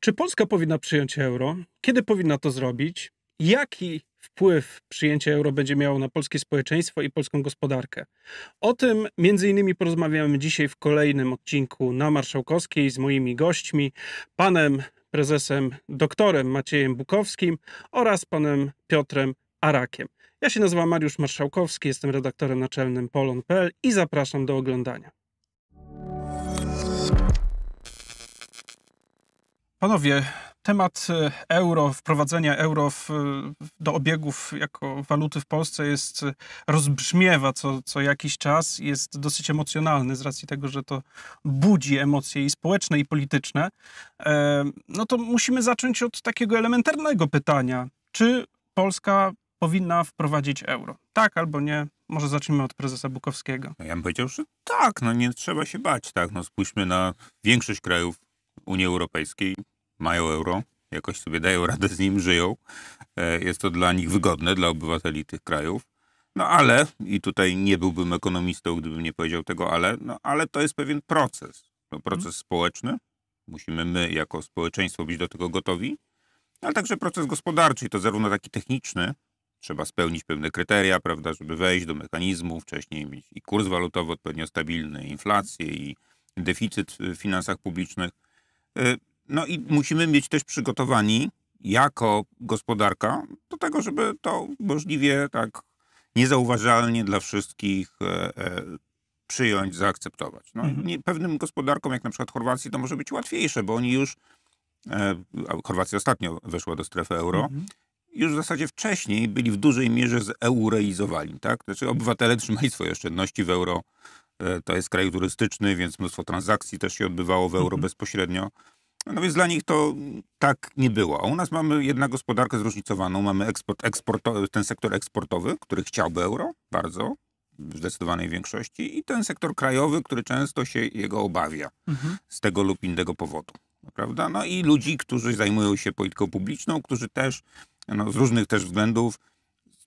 Czy Polska powinna przyjąć euro? Kiedy powinna to zrobić? Jaki wpływ przyjęcie euro będzie miało na polskie społeczeństwo i polską gospodarkę. O tym między innymi porozmawiamy dzisiaj w kolejnym odcinku na Marszałkowskiej z moimi gośćmi, panem prezesem doktorem Maciejem Bukowskim oraz panem Piotrem Arakiem. Ja się nazywam Mariusz Marszałkowski, jestem redaktorem naczelnym polon.pl i zapraszam do oglądania. Panowie, temat e, euro, wprowadzenia euro w, e, do obiegów jako waluty w Polsce jest, e, rozbrzmiewa co, co jakiś czas i jest dosyć emocjonalny z racji tego, że to budzi emocje i społeczne, i polityczne. E, no to musimy zacząć od takiego elementarnego pytania. Czy Polska powinna wprowadzić euro? Tak albo nie? Może zacznijmy od prezesa Bukowskiego. No ja bym powiedział, że tak, no nie trzeba się bać, tak. No spójrzmy na większość krajów Unii Europejskiej mają euro, jakoś sobie dają radę z nim, żyją. E, jest to dla nich wygodne, dla obywateli tych krajów. No ale, i tutaj nie byłbym ekonomistą, gdybym nie powiedział tego ale, no ale to jest pewien proces. To proces mhm. społeczny. Musimy my jako społeczeństwo być do tego gotowi, ale także proces gospodarczy, to zarówno taki techniczny, trzeba spełnić pewne kryteria, prawda, żeby wejść do mechanizmu, wcześniej mieć i kurs walutowy odpowiednio stabilny, inflację i deficyt w finansach publicznych. E, no i musimy mieć też przygotowani jako gospodarka do tego, żeby to możliwie tak niezauważalnie dla wszystkich e, e, przyjąć, zaakceptować. No, mhm. nie, pewnym gospodarkom, jak na przykład Chorwacji, to może być łatwiejsze, bo oni już, e, Chorwacja ostatnio weszła do strefy euro, mhm. już w zasadzie wcześniej byli w dużej mierze zeureizowani. Tak? Znaczy obywatele trzymali swoje oszczędności w euro. To jest kraj turystyczny, więc mnóstwo transakcji też się odbywało w euro mhm. bezpośrednio. No więc dla nich to tak nie było. A u nas mamy jednak gospodarkę zróżnicowaną. Mamy eksport, eksporto, ten sektor eksportowy, który chciałby euro bardzo, w zdecydowanej większości, i ten sektor krajowy, który często się jego obawia mhm. z tego lub innego powodu. Prawda? No i ludzi, którzy zajmują się polityką publiczną, którzy też no, z różnych też względów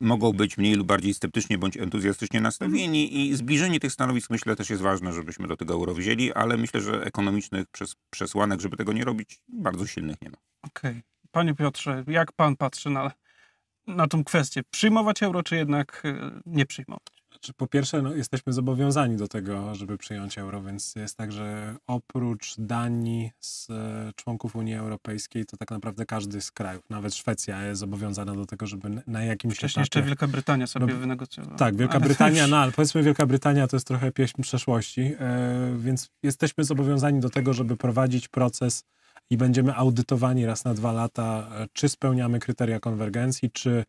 mogą być mniej lub bardziej sceptycznie bądź entuzjastycznie nastawieni mhm. i zbliżenie tych stanowisk myślę też jest ważne, żebyśmy do tego euro wzięli, ale myślę, że ekonomicznych przes przesłanek, żeby tego nie robić, bardzo silnych nie ma. Okej. Okay. Panie Piotrze, jak pan patrzy na, na tą kwestię? Przyjmować euro, czy jednak e, nie przyjmować? Znaczy, po pierwsze, no, jesteśmy zobowiązani do tego, żeby przyjąć euro, więc jest tak, że oprócz Danii z e, członków Unii Europejskiej, to tak naprawdę każdy z krajów, nawet Szwecja jest zobowiązana do tego, żeby na jakimś Wcześniej etapie... jeszcze Wielka Brytania sobie no, wynegocjowała. Tak, Wielka ale Brytania, już... no ale powiedzmy Wielka Brytania to jest trochę pieśń przeszłości, e, więc jesteśmy zobowiązani do tego, żeby prowadzić proces i będziemy audytowani raz na dwa lata, e, czy spełniamy kryteria konwergencji, czy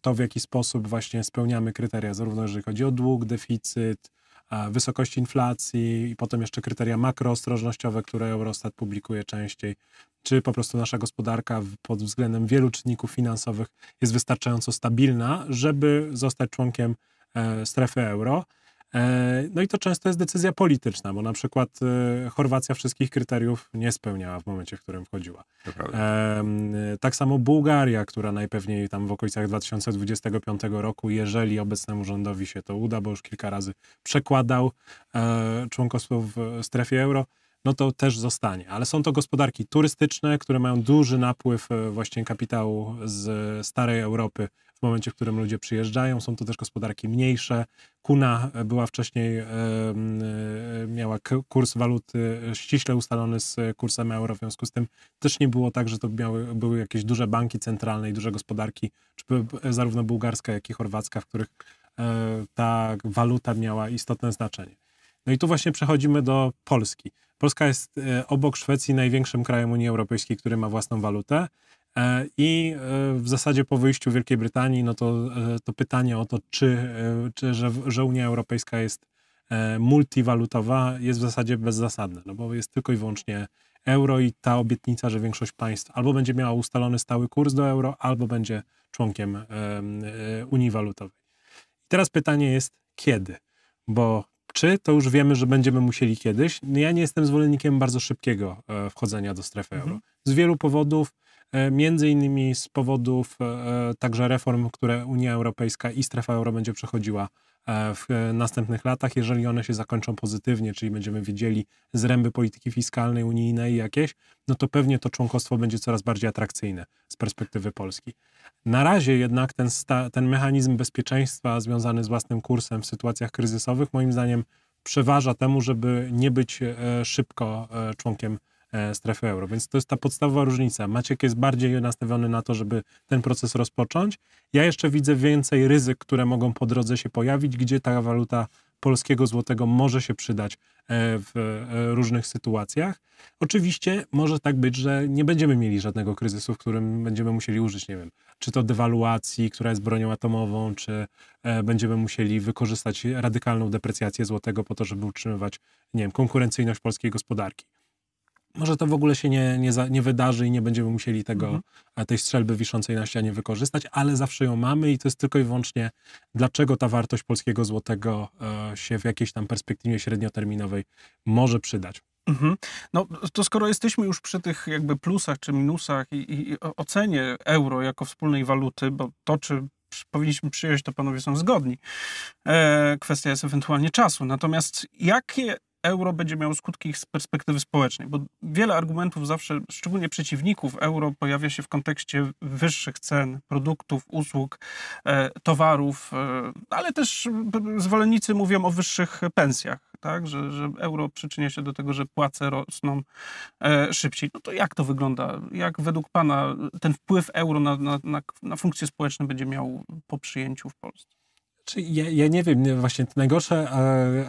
to, w jaki sposób właśnie spełniamy kryteria, zarówno jeżeli chodzi o dług, deficyt, e, wysokość inflacji i potem jeszcze kryteria makroostrożnościowe, które Eurostat publikuje częściej, czy po prostu nasza gospodarka pod względem wielu czynników finansowych jest wystarczająco stabilna, żeby zostać członkiem e, strefy euro. E, no i to często jest decyzja polityczna, bo na przykład e, Chorwacja wszystkich kryteriów nie spełniała w momencie, w którym wchodziła. Tak samo Bułgaria, która najpewniej tam w okolicach 2025 roku, jeżeli obecnemu rządowi się to uda, bo już kilka razy przekładał e, członkostwo w strefie euro, no to też zostanie. Ale są to gospodarki turystyczne, które mają duży napływ e, właśnie kapitału z starej Europy w momencie, w którym ludzie przyjeżdżają. Są to też gospodarki mniejsze. Kuna e, była wcześniej, e, miała kurs waluty ściśle ustalony z kursem euro, w związku z tym też nie było tak, że to miały, były jakieś duże banki centralne i duże gospodarki, czy zarówno bułgarska, jak i chorwacka, w których ta waluta miała istotne znaczenie. No i tu właśnie przechodzimy do Polski. Polska jest e, obok Szwecji największym krajem Unii Europejskiej, który ma własną walutę. E, I e, w zasadzie po wyjściu Wielkiej Brytanii, no to, to pytanie o to, czy, czy że, że Unia Europejska jest multiwalutowa, jest w zasadzie bezzasadne, no bo jest tylko i wyłącznie euro i ta obietnica, że większość państw albo będzie miała ustalony stały kurs do euro, albo będzie członkiem Unii Walutowej. I teraz pytanie jest, kiedy? Bo czy, to już wiemy, że będziemy musieli kiedyś. No, ja nie jestem zwolennikiem bardzo szybkiego e, wchodzenia do strefy mhm. euro. Z wielu powodów, e, między innymi z powodów e, także reform, które Unia Europejska i strefa euro będzie przechodziła E, w e, następnych latach, jeżeli one się zakończą pozytywnie, czyli będziemy wiedzieli zręby polityki fiskalnej unijnej jakieś, no to pewnie to członkostwo będzie coraz bardziej atrakcyjne z perspektywy Polski. Na razie jednak ten, ten mechanizm bezpieczeństwa związany z własnym kursem w sytuacjach kryzysowych moim zdaniem przeważa temu, żeby nie być e, szybko członkiem E, strefy euro. Więc to jest ta podstawowa różnica. Maciek jest bardziej nastawiony na to, żeby ten proces rozpocząć. Ja jeszcze widzę więcej ryzyk, które mogą po drodze się pojawić, gdzie ta waluta polskiego złotego może się przydać e, w e, różnych sytuacjach. Oczywiście może tak być, że nie będziemy mieli żadnego kryzysu, w którym będziemy musieli użyć, nie wiem, czy to dewaluacji, która jest bronią atomową, czy będziemy musieli wykorzystać radykalną deprecjację złotego po to, żeby utrzymywać, nie wiem, konkurencyjność polskiej gospodarki może to w ogóle się nie, nie, za, nie wydarzy i nie będziemy musieli tego, mhm. tej strzelby wiszącej na ścianie wykorzystać, ale zawsze ją mamy i to jest tylko i wyłącznie dlaczego ta wartość polskiego złotego e, się w jakiejś tam perspektywie średnioterminowej może przydać. Mhm. No to skoro jesteśmy już przy tych jakby plusach czy minusach i, i ocenie euro jako wspólnej waluty, bo to czy powinniśmy przyjąć, to panowie są zgodni. E, kwestia jest ewentualnie czasu. Natomiast jakie euro będzie miało skutki z perspektywy społecznej, bo wiele argumentów zawsze, szczególnie przeciwników euro, pojawia się w kontekście wyższych cen produktów, usług, e, towarów, e, ale też zwolennicy mówią o wyższych pensjach, tak? że, że euro przyczynia się do tego, że płace rosną e, szybciej. No to jak to wygląda? Jak według Pana ten wpływ euro na, na, na, na funkcje społeczne będzie miał po przyjęciu w Polsce? Czy ja, ja nie wiem, właśnie najgorsza e,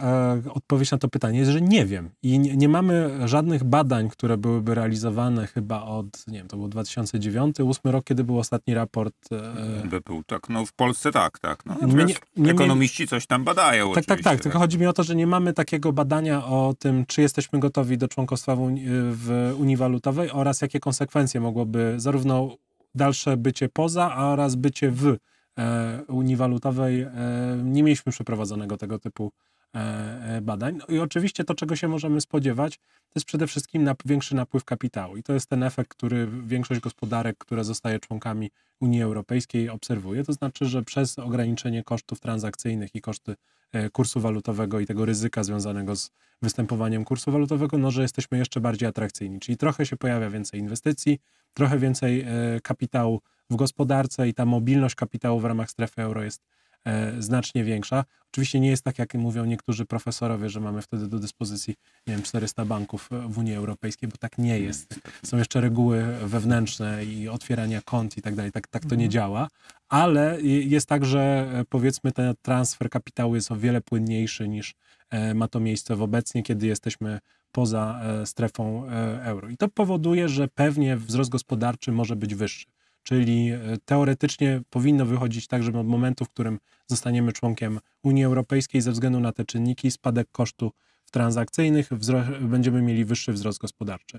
e, odpowiedź na to pytanie jest, że nie wiem. I nie, nie, mamy żadnych badań, które byłyby realizowane chyba od, nie wiem, to był 2009, 2008 rok, kiedy był ostatni raport. E... By był, tak, no w Polsce tak, tak. No, no nie, nie, ekonomiści coś tam badają. Tak, tak, tak, Tylko tak. chodzi mi o to, że nie mamy takiego badania o tym, czy jesteśmy gotowi do członkostwa w, Unii, e, w Unii Walutowej oraz jakie konsekwencje mogłoby zarówno dalsze bycie poza oraz bycie w E, Unii Walutowej e, nie mieliśmy przeprowadzonego tego typu e, badań. No I oczywiście to, czego się możemy spodziewać, to jest przede wszystkim większy napływ kapitału. I to jest ten efekt, który większość gospodarek, które zostaje członkami Unii Europejskiej, obserwuje. To znaczy, że przez ograniczenie kosztów transakcyjnych i koszty kursu walutowego i tego ryzyka związanego z występowaniem kursu walutowego, no że jesteśmy jeszcze bardziej atrakcyjni. Czyli trochę się pojawia więcej inwestycji, trochę więcej kapitału w gospodarce i ta mobilność kapitału w ramach strefy euro jest e, znacznie większa. Oczywiście nie jest tak, jak mówią niektórzy profesorowie, że mamy wtedy do dyspozycji nie wiem, 400 banków w Unii Europejskiej, bo tak nie jest. Tak. Są jeszcze reguły wewnętrzne i otwierania kont i tak dalej. Tak, tak to nie mhm. działa, ale jest tak, że e, powiedzmy ten transfer kapitału jest o wiele płynniejszy niż e, ma to miejsce w obecnie, kiedy jesteśmy poza strefą euro. I to powoduje, że pewnie wzrost gospodarczy może być wyższy. Czyli e, teoretycznie powinno wychodzić tak, że od momentu, w którym zostaniemy członkiem Unii Europejskiej, ze względu na te czynniki, spadek kosztów transakcyjnych, będziemy mieli wyższy wzrost gospodarczy.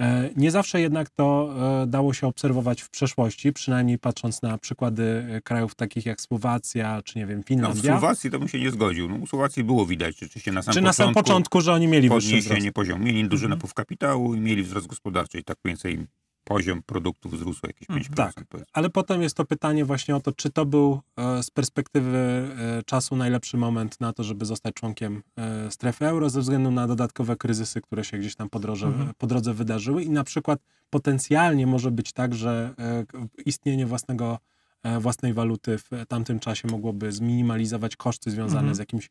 E, nie zawsze jednak to e, dało się obserwować w przeszłości, przynajmniej patrząc na przykłady krajów takich jak Słowacja, czy nie wiem, Finlandia. No, w Słowacji to bym się nie zgodził. No, u Słowacji było widać rzeczywiście na samym czy początku. Czy na samym początku, że oni mieli podniesienie poziom. poziomu. Mieli duży mhm. napływ kapitału i mieli wzrost gospodarczy i tak więcej poziom produktów wzrósł o jakieś 5%. Mm, tak, ale potem jest to pytanie właśnie o to, czy to był e, z perspektywy e, czasu najlepszy moment na to, żeby zostać członkiem e, strefy euro ze względu na dodatkowe kryzysy, które się gdzieś tam po drodze, mhm. po drodze wydarzyły i na przykład potencjalnie może być tak, że istnienie własnego własnej waluty w tamtym czasie mogłoby zminimalizować koszty związane mhm. z jakimś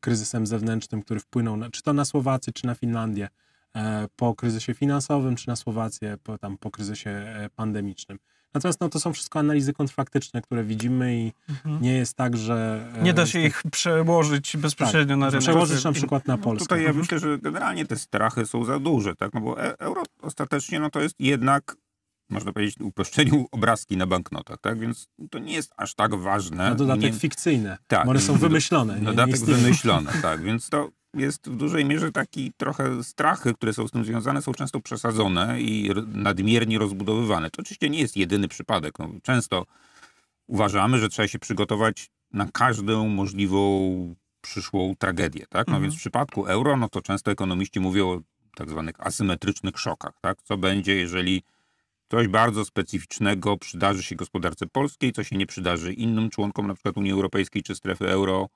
kryzysem zewnętrznym, który wpłynął na, czy to na Słowację, czy na Finlandię E, po kryzysie finansowym, czy na Słowację po, tam, po kryzysie e, pandemicznym. Natomiast no, to są wszystko analizy kontraktyczne, które widzimy i mhm. nie jest tak, że... E, nie da się ich przełożyć bezpośrednio tak, na rynek. Przełożyć na no przykład na Polskę. No tutaj ja mhm. myślę, że generalnie te strachy są za duże, tak? No bo euro ostatecznie no, to jest jednak można powiedzieć, uproszczeniu obrazki na banknotach, tak? Więc to nie jest aż tak ważne. Na dodatek nie... fikcyjne. Tak. One są wymyślone. Nie, dodatek nie wymyślone, tak. Więc to jest w dużej mierze taki trochę strachy, które są z tym związane, są często przesadzone i nadmiernie rozbudowywane. To oczywiście nie jest jedyny przypadek. No, często uważamy, że trzeba się przygotować na każdą możliwą przyszłą tragedię. Tak? No mhm. więc w przypadku euro, no to często ekonomiści mówią o tak zwanych asymetrycznych szokach. Tak? Co będzie, jeżeli coś bardzo specyficznego przydarzy się gospodarce polskiej, co się nie przydarzy innym członkom na przykład Unii Europejskiej czy strefy euro.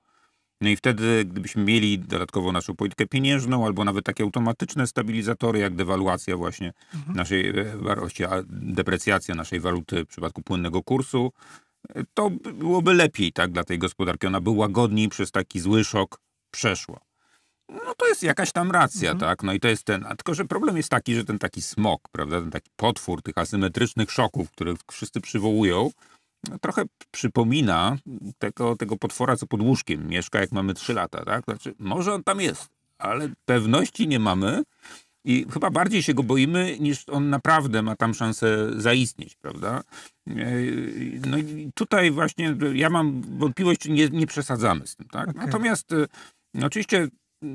No i wtedy, gdybyśmy mieli dodatkowo naszą politykę pieniężną, albo nawet takie automatyczne stabilizatory, jak dewaluacja właśnie mhm. naszej e, wartości, deprecjacja naszej waluty w przypadku płynnego kursu, e, to byłoby lepiej tak dla tej gospodarki. Ona by łagodniej przez taki zły szok przeszła. No to jest jakaś tam racja, mhm. tak? No i to jest ten, a tylko że problem jest taki, że ten taki smok, prawda, ten taki potwór tych asymetrycznych szoków, których wszyscy przywołują, trochę przypomina tego, tego potwora, co pod łóżkiem mieszka, jak mamy 3 lata, tak? Znaczy, może on tam jest, ale pewności nie mamy i chyba bardziej się go boimy, niż on naprawdę ma tam szansę zaistnieć, prawda? E, no i tutaj właśnie ja mam wątpliwość, czy nie, nie przesadzamy z tym, tak? Okay. Natomiast e, no oczywiście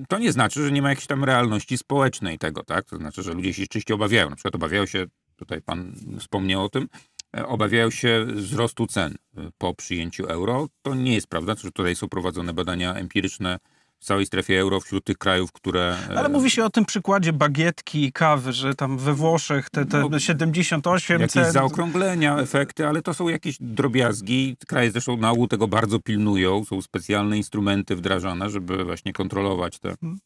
to nie znaczy, że nie ma jakiejś tam realności społecznej tego, tak? To znaczy, że ludzie się czyście obawiają. Na przykład obawiają się, tutaj pan wspomniał o tym, E, obawiają się wzrostu cen e, po przyjęciu euro. To nie jest prawda, że tutaj są prowadzone badania empiryczne w całej strefie euro wśród tych krajów, które... E, ale mówi się o tym przykładzie bagietki i kawy, że tam we Włoszech te, te no, 78 Jakieś cent... zaokrąglenia, efekty, ale to są jakieś drobiazgi. Kraje zresztą na ogół tego bardzo pilnują. Są specjalne instrumenty wdrażane, żeby właśnie kontrolować te... Hmm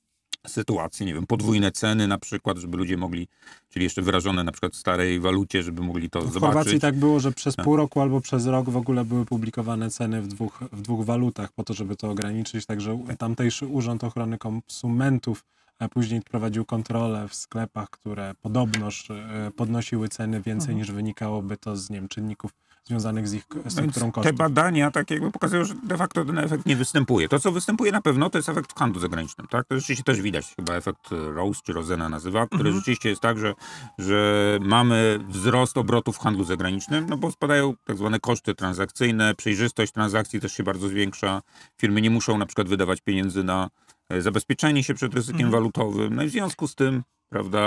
sytuacje, nie wiem, podwójne ceny na przykład, żeby ludzie mogli, czyli jeszcze wyrażone na przykład w starej walucie, żeby mogli to w zobaczyć. W Chorwacji tak było, że przez tak. pół roku albo przez rok w ogóle były publikowane ceny w dwóch, w dwóch walutach po to, żeby to ograniczyć, także tamtejszy Urząd Ochrony Konsumentów e, później prowadził kontrolę w sklepach, które podobnoż e, podnosiły ceny więcej mhm. niż wynikałoby to z nie wiem, czynników związanych z ich strukturą kosztów. Te badania tak jakby pokazują, że de facto ten efekt nie występuje. To, co występuje na pewno, to jest efekt w handlu zagranicznym. Tak? To rzeczywiście też widać, chyba efekt e, Rose czy Rosena nazywa, który mhm. rzeczywiście jest tak, że, że mamy wzrost obrotów w handlu zagranicznym, no bo spadają tak zwane koszty transakcyjne, przejrzystość transakcji też się bardzo zwiększa. Firmy nie muszą na przykład wydawać pieniędzy na e, zabezpieczenie się przed ryzykiem mhm. walutowym. No i w związku z tym, prawda,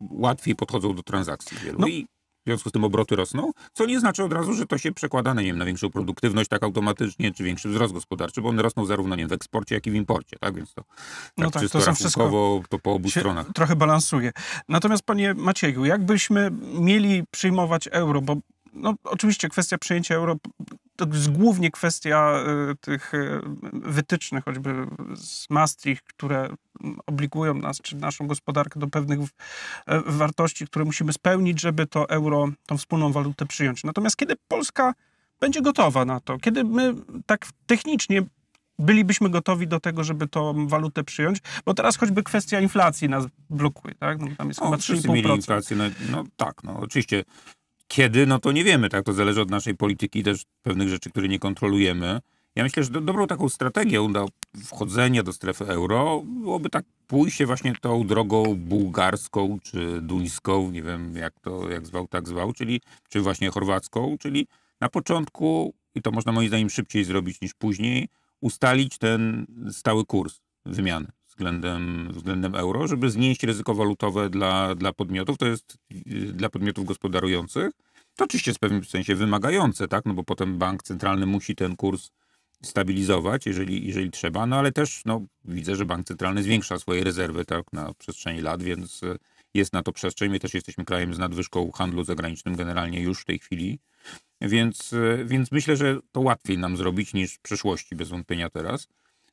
łatwiej podchodzą do transakcji wielu. No. I w związku z tym obroty rosną, co nie znaczy od razu, że to się przekłada na, nie wiem, na większą produktywność tak automatycznie, czy większy wzrost gospodarczy, bo one rosną zarówno nie wiem, w eksporcie, jak i w imporcie, tak? Więc to tak, no tak, tak czysto to są wszystko to po obu stronach. Trochę balansuje. Natomiast panie Macieju, jakbyśmy mieli przyjmować euro, bo no, oczywiście kwestia przejęcia euro to jest głównie kwestia y, tych y, wytycznych, choćby z Maastricht, które obligują nas, czy naszą gospodarkę do pewnych y, wartości, które musimy spełnić, żeby to euro, tą wspólną walutę przyjąć. Natomiast kiedy Polska będzie gotowa na to, kiedy my tak technicznie bylibyśmy gotowi do tego, żeby tą walutę przyjąć, bo teraz choćby kwestia inflacji nas blokuje, tak? No, tam jest no, chyba 3,5%. Mieli inflację, no, no tak, no oczywiście kiedy, no to nie wiemy, tak? To zależy od naszej polityki, też pewnych rzeczy, które nie kontrolujemy. Ja myślę, że do, dobrą taką strategią do wchodzenia do strefy euro byłoby tak pójście właśnie tą drogą bułgarską czy duńską, nie wiem jak to, jak zwał, tak zwał, czyli, czy właśnie chorwacką, czyli na początku, i to można moim zdaniem szybciej zrobić niż później, ustalić ten stały kurs wymiany względem, względem euro, żeby znieść ryzyko walutowe dla, dla podmiotów, to jest y, dla podmiotów gospodarujących. To oczywiście w pewnym sensie wymagające, tak? No bo potem bank centralny musi ten kurs stabilizować, jeżeli, jeżeli trzeba, no ale też no, widzę, że bank centralny zwiększa swoje rezerwy tak, na przestrzeni lat, więc y, jest na to przestrzeń. My też jesteśmy krajem z nadwyżką handlu zagranicznym generalnie już w tej chwili, więc, y, więc myślę, że to łatwiej nam zrobić niż w przeszłości bez wątpienia teraz.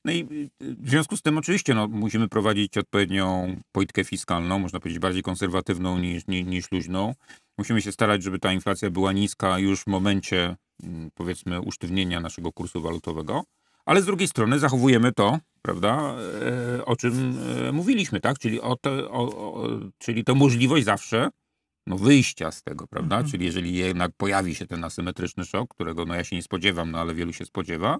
No i w związku z tym oczywiście no, musimy prowadzić odpowiednią politykę fiskalną, można powiedzieć bardziej konserwatywną niż, niż, niż luźną. Musimy się starać, żeby ta inflacja była niska już w momencie mm, powiedzmy usztywnienia naszego kursu walutowego, ale z drugiej strony zachowujemy to, prawda, e, o czym e, mówiliśmy, tak? Czyli, o te, o, o, czyli to możliwość zawsze no, wyjścia z tego, prawda? Mhm. Czyli jeżeli jednak pojawi się ten asymetryczny szok, którego no, ja się nie spodziewam, no, ale wielu się spodziewa,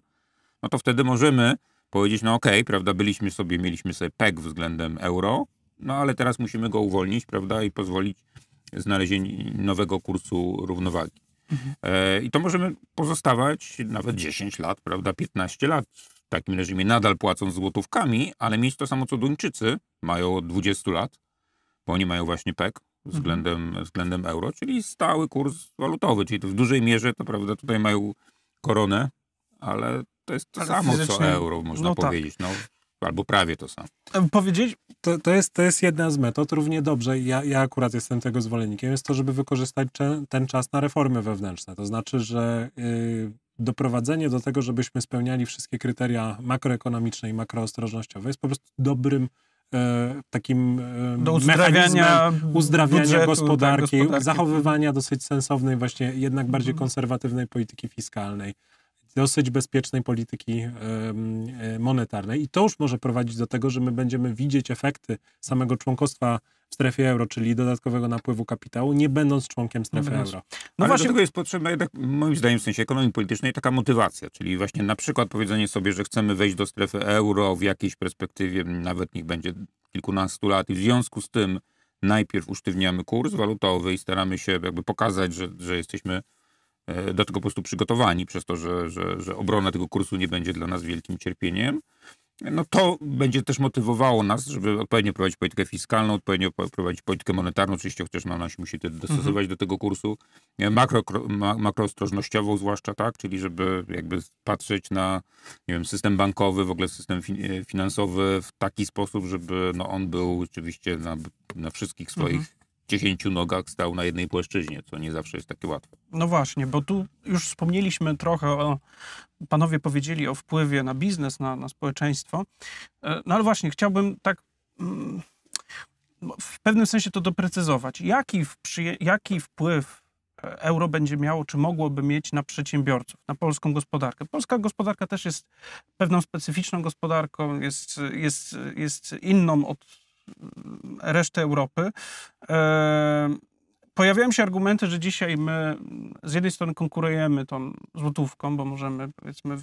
no to wtedy możemy powiedzieć, no okej, okay, prawda, byliśmy sobie, mieliśmy sobie pek względem euro, no ale teraz musimy go uwolnić, prawda, i pozwolić znalezienie nowego kursu równowagi. Mhm. E, I to możemy pozostawać nawet 10 lat, prawda, 15 lat w takim reżimie, nadal płacąc złotówkami, ale mieć to samo co Duńczycy, mają od 20 lat, bo oni mają właśnie PEK względem, mhm. względem euro, czyli stały kurs walutowy, czyli w dużej mierze, to prawda, tutaj mają koronę, ale to jest to Ale samo fizycznie... co euro, można no tak. powiedzieć. Tak. No, albo prawie to samo. E, powiedzieć, to, to, jest, to jest jedna z metod. Równie dobrze, ja, ja akurat jestem tego zwolennikiem, jest to, żeby wykorzystać ten czas na reformy wewnętrzne. To znaczy, że yy, doprowadzenie do tego, żebyśmy spełniali wszystkie kryteria makroekonomiczne i makroostrożnościowe jest po prostu dobrym e, takim e, do uzdrawiania, uzdrawiania budżetu, tak, gospodarki, tak, gospodarki, zachowywania dosyć sensownej, właśnie jednak bardziej konserwatywnej polityki fiskalnej, dosyć bezpiecznej polityki e, monetarnej. I to już może prowadzić do tego, że my będziemy widzieć efekty samego członkostwa w strefie euro, czyli dodatkowego napływu kapitału, nie będąc członkiem strefy no euro. No Ale właśnie, do tego jest potrzebna jednak, moim zdaniem, w sensie ekonomii politycznej taka motywacja, czyli właśnie na przykład powiedzenie sobie, że chcemy wejść do strefy euro w jakiejś perspektywie, nawet niech będzie kilkunastu lat i w związku z tym najpierw usztywniamy kurs walutowy i staramy się jakby pokazać, że, że jesteśmy E, do tego po prostu przygotowani, przez to, że, że, że obrona tego kursu nie będzie dla nas wielkim cierpieniem no to będzie też motywowało nas, żeby odpowiednio prowadzić politykę fiskalną, odpowiednio prowadzić politykę monetarną, oczywiście chociaż ona na myśli, musi dostosować mhm. do tego kursu, e, makro, makroostrożnościową zwłaszcza, tak, czyli żeby jakby patrzeć na, nie wiem, system bankowy, w ogóle system e, finansowy w taki sposób, żeby no on był oczywiście na, na wszystkich swoich mhm dziesięciu nogach stał na jednej płaszczyźnie, co nie zawsze jest takie łatwe. No właśnie, bo tu już wspomnieliśmy trochę o, panowie powiedzieli o wpływie na biznes, na, na społeczeństwo. E, no ale właśnie, chciałbym tak mm, w pewnym sensie to doprecyzować. Jaki, jaki wpływ e, euro będzie miało, czy mogłoby mieć na przedsiębiorców, na polską gospodarkę. Polska gospodarka też jest pewną specyficzną gospodarką, jest, jest, jest inną od reszty Europy. E, pojawiają się argumenty, że dzisiaj my z jednej strony konkurujemy tą złotówką, bo możemy powiedzmy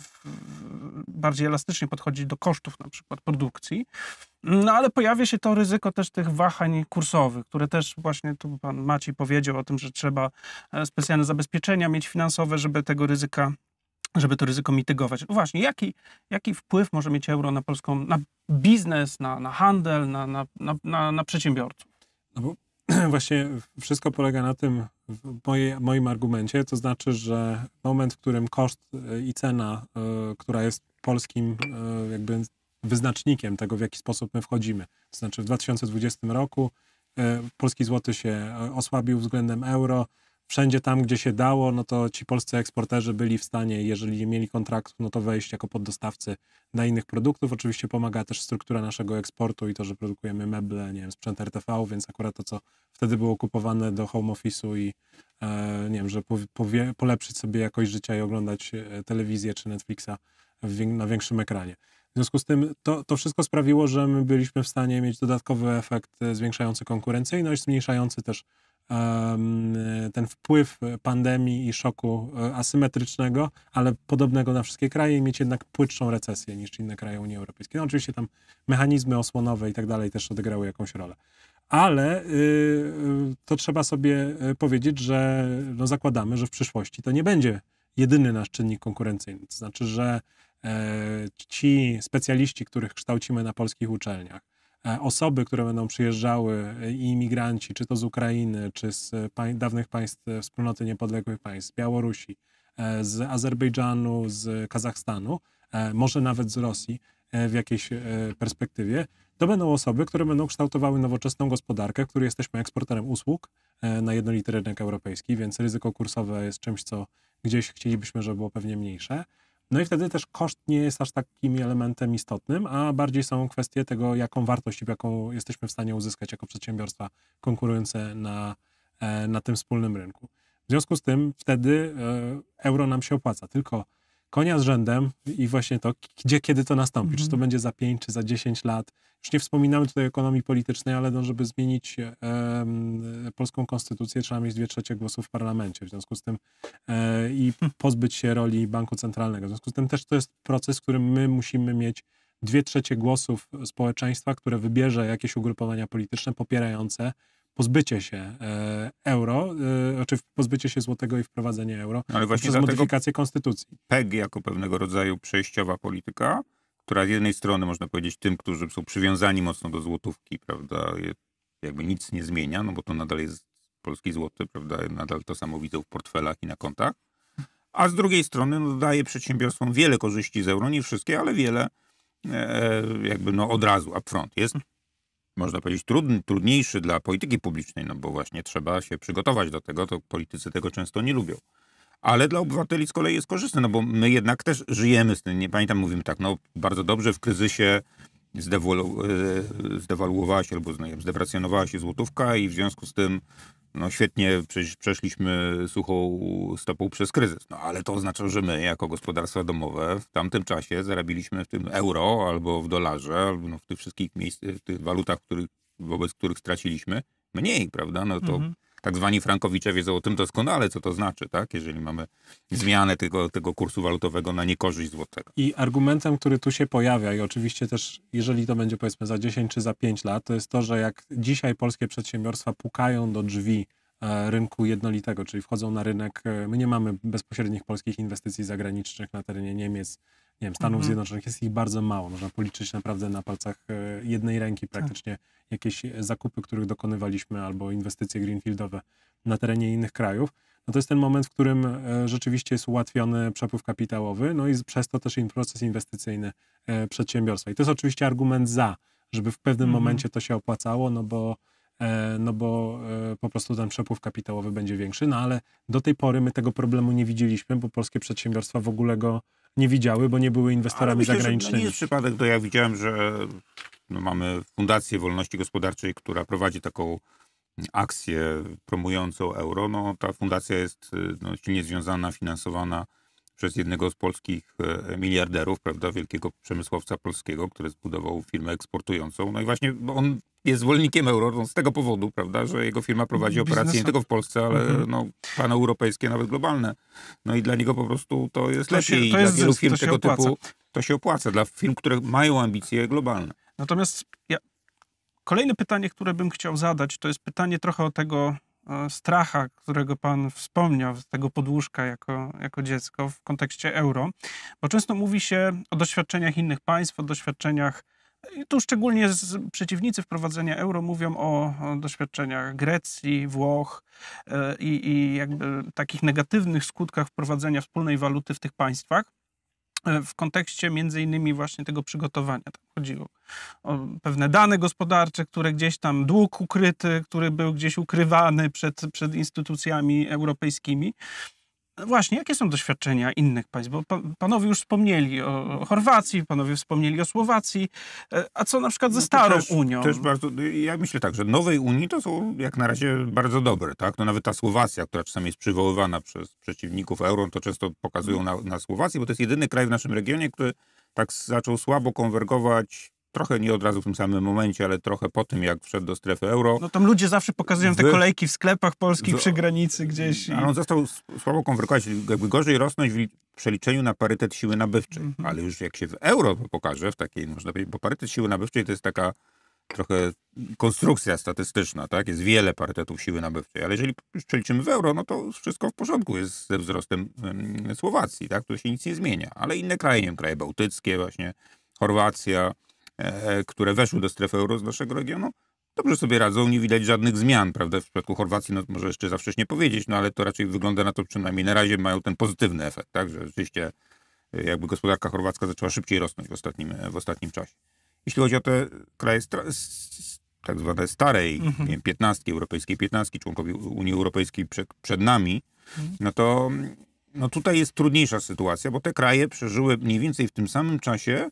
bardziej elastycznie podchodzić do kosztów na przykład produkcji, no ale pojawia się to ryzyko też tych wahań kursowych, które też właśnie tu pan Maciej powiedział o tym, że trzeba e, specjalne zabezpieczenia mieć finansowe, żeby tego ryzyka żeby to ryzyko mitygować. No właśnie, jaki, jaki wpływ może mieć euro na polską, na biznes, na, na handel, na, na, na, na przedsiębiorców? No bo właśnie wszystko polega na tym w mojej, moim argumencie, to znaczy, że moment, w którym koszt e, i cena, y, która jest polskim y, jakby wyznacznikiem tego, w jaki sposób my wchodzimy, to znaczy w 2020 roku y, polski złoty się osłabił względem euro, wszędzie tam, gdzie się dało, no to ci polscy eksporterzy byli w stanie, jeżeli nie mieli kontraktu, no to wejść jako poddostawcy na innych produktów. Oczywiście pomaga też struktura naszego eksportu i to, że produkujemy meble, nie wiem, sprzęt RTV, więc akurat to, co wtedy było kupowane do home office'u i e, nie wiem, że powie, polepszyć sobie jakość życia i oglądać e, telewizję czy Netflixa w, na większym ekranie. W związku z tym to, to wszystko sprawiło, że my byliśmy w stanie mieć dodatkowy efekt e, zwiększający konkurencyjność, zmniejszający też ten wpływ pandemii i szoku e, asymetrycznego, ale podobnego na wszystkie kraje i mieć jednak płytszą recesję niż inne kraje Unii Europejskiej. No oczywiście tam mechanizmy osłonowe i tak dalej też odegrały jakąś rolę. Ale y, y, to trzeba sobie y, powiedzieć, że no zakładamy, że w przyszłości to nie będzie jedyny nasz czynnik konkurencyjny. To znaczy, że e, ci specjaliści, których kształcimy na polskich uczelniach, E, osoby, które będą przyjeżdżały e, i imigranci, czy to z Ukrainy, czy z e, dawnych państw wspólnoty niepodległych państw, z Białorusi, z Azerbejdżanu, z Kazachstanu, może nawet z Rosji w jakiejś perspektywie, to będą osoby, które będą kształtowały nowoczesną gospodarkę, której jesteśmy eksporterem usług na jednolity rynek europejski, więc ryzyko kursowe jest czymś, co gdzieś chcielibyśmy, żeby było pewnie mniejsze. No i wtedy też koszt nie jest aż takim elementem istotnym, a bardziej są kwestie tego, jaką wartość, jaką jesteśmy w stanie uzyskać jako przedsiębiorstwa konkurujące na, e, na tym wspólnym rynku. W związku z tym wtedy e, euro nam się opłaca. Tylko konia z rzędem i właśnie to, gdzie, kiedy to nastąpi, czy to mhm. będzie za 5 czy za 10 lat. Już nie wspominamy tutaj ekonomii politycznej, ale no, żeby zmienić polską konstytucję, trzeba mieć dwie trzecie głosów w parlamencie, w związku z tym e, i hm. pozbyć się roli banku centralnego. W związku z tym też to jest proces, w którym my musimy mieć dwie trzecie głosów społeczeństwa, które wybierze jakieś ugrupowania polityczne popierające pozbycie się e, euro, e, znaczy pozbycie się złotego i wprowadzenie euro no Ale właśnie przez modyfikację konstytucji. PEG jako pewnego rodzaju przejściowa polityka, która z jednej strony można powiedzieć tym, którzy są przywiązani mocno do złotówki, prawda, jakby nic nie zmienia, no bo to nadal jest polski złoty, prawda, nadal to samo widzą w portfelach i na kontach, a z drugiej strony no, daje przedsiębiorstwom wiele korzyści z euro, nie wszystkie, ale wiele, e, jakby no od razu upfront. Jest można powiedzieć, trudny, trudniejszy dla polityki publicznej, no bo właśnie trzeba się przygotować do tego, to politycy tego często nie lubią. Ale dla obywateli z kolei jest korzystne, no bo my jednak też żyjemy z tym, nie pamiętam, mówimy tak, no bardzo dobrze w kryzysie zdewolu, e, zdewaluowała się albo zdewracjonowała się złotówka i w związku z tym no świetnie, przeszliśmy suchą stopą przez kryzys, no ale to oznacza, że my jako gospodarstwa domowe w tamtym czasie zarabiliśmy w tym euro albo w dolarze, albo no w tych wszystkich miejsc, w tych walutach, których, wobec których straciliśmy mniej, prawda? No to mhm tak zwani frankowicze wiedzą o tym doskonale, co to znaczy, tak? jeżeli mamy zmianę tego, tego kursu walutowego na niekorzyść złotego. I argumentem, który tu się pojawia i oczywiście też, jeżeli to będzie powiedzmy za 10 czy za 5 lat, to jest to, że jak dzisiaj polskie przedsiębiorstwa pukają do drzwi e, rynku jednolitego, czyli wchodzą na rynek. E, my nie mamy bezpośrednich polskich inwestycji zagranicznych na terenie Niemiec nie wiem, Stanów mhm. Zjednoczonych jest ich bardzo mało. Można policzyć naprawdę na palcach e, jednej ręki tak. praktycznie tak. jakieś zakupy, których dokonywaliśmy, albo inwestycje greenfieldowe na terenie innych krajów. No to jest ten moment, w którym e, rzeczywiście jest ułatwiony przepływ kapitałowy, no i przez to też proces inwestycyjny e, przedsiębiorstwa. I to jest oczywiście argument za, żeby w pewnym mhm. momencie to się opłacało, no bo no bo po prostu ten przepływ kapitałowy będzie większy, no ale do tej pory my tego problemu nie widzieliśmy, bo polskie przedsiębiorstwa w ogóle go nie widziały, bo nie były inwestorami myślę, no zagranicznymi. nie jest przypadek, to ja widziałem, że no, mamy Fundację Wolności Gospodarczej, która prowadzi taką akcję promującą euro. No, ta fundacja jest no, silnie związana, finansowana przez jednego z polskich e, miliarderów, prawda, wielkiego przemysłowca polskiego, który zbudował firmę eksportującą. No i właśnie on jest zwolennikiem euro no, z tego powodu, prawda, że jego firma prowadzi operacje nie tylko w Polsce, ale mhm. no, paneuropejskie, nawet globalne. No i dla niego po prostu to jest to lepiej. Się, to jest dla wielu firm tego opłaca. typu to się opłaca. Dla firm, które mają ambicje globalne. Natomiast ja... kolejne pytanie, które bym chciał zadać, to jest pytanie trochę o tego E, stracha, którego Pan wspomniał, tego podłóżka jako, jako dziecko w kontekście euro, bo często mówi się o doświadczeniach innych państw, o doświadczeniach i tu szczególnie przeciwnicy wprowadzenia euro mówią o, o doświadczeniach Grecji, Włoch e, i, i jakby takich negatywnych skutkach wprowadzenia wspólnej waluty w tych państwach. E, w kontekście między innymi właśnie tego przygotowania. Tam chodziło o pewne dane gospodarcze, które gdzieś tam, dług ukryty, który był gdzieś ukrywany przed, przed instytucjami europejskimi. Właśnie, jakie są doświadczenia innych państw? Bo panowie już wspomnieli o Chorwacji, panowie wspomnieli o Słowacji. E, a co na przykład ze no Starą też, Unią? Też bardzo, ja myślę tak, że nowej Unii to są jak na razie bardzo dobre. Tak? No nawet ta Słowacja, która czasami jest przywoływana przez przeciwników euro, to często pokazują na, na Słowacji, bo to jest jedyny kraj w naszym regionie, który tak zaczął słabo konwergować trochę nie od razu w tym samym momencie, ale trochę po tym, jak wszedł do strefy euro. No tam ludzie zawsze pokazują te kolejki w sklepach polskich przy granicy gdzieś. I... Ale on został słabo konwerkować, jakby gorzej rosnąć w przeliczeniu na parytet siły nabywczej. Mhm. Ale już jak się w euro pokaże, w takiej, można powiedzieć, bo parytet siły nabywczej to jest taka trochę konstrukcja statystyczna, tak? Jest wiele parytetów siły nabywczej, ale jeżeli przeliczymy w euro, no to wszystko w porządku jest ze wzrostem Słowacji, tak? Tu się nic nie zmienia, ale inne kraje, nie wiem, kraje bałtyckie właśnie, Chorwacja, E, które weszły do strefy euro z naszego regionu, dobrze sobie radzą, nie widać żadnych zmian, prawda? W przypadku Chorwacji, no może jeszcze za wcześnie powiedzieć, no ale to raczej wygląda na to, przynajmniej na razie mają ten pozytywny efekt, tak? Że rzeczywiście e, jakby gospodarka chorwacka zaczęła szybciej rosnąć w ostatnim, e, w ostatnim czasie. Jeśli chodzi o te kraje tak zwane starej mhm. wiem, piętnastki, europejskiej piętnastki, członkowie Unii Europejskiej przed, przed nami, mhm. no to no tutaj jest trudniejsza sytuacja, bo te kraje przeżyły mniej więcej w tym samym czasie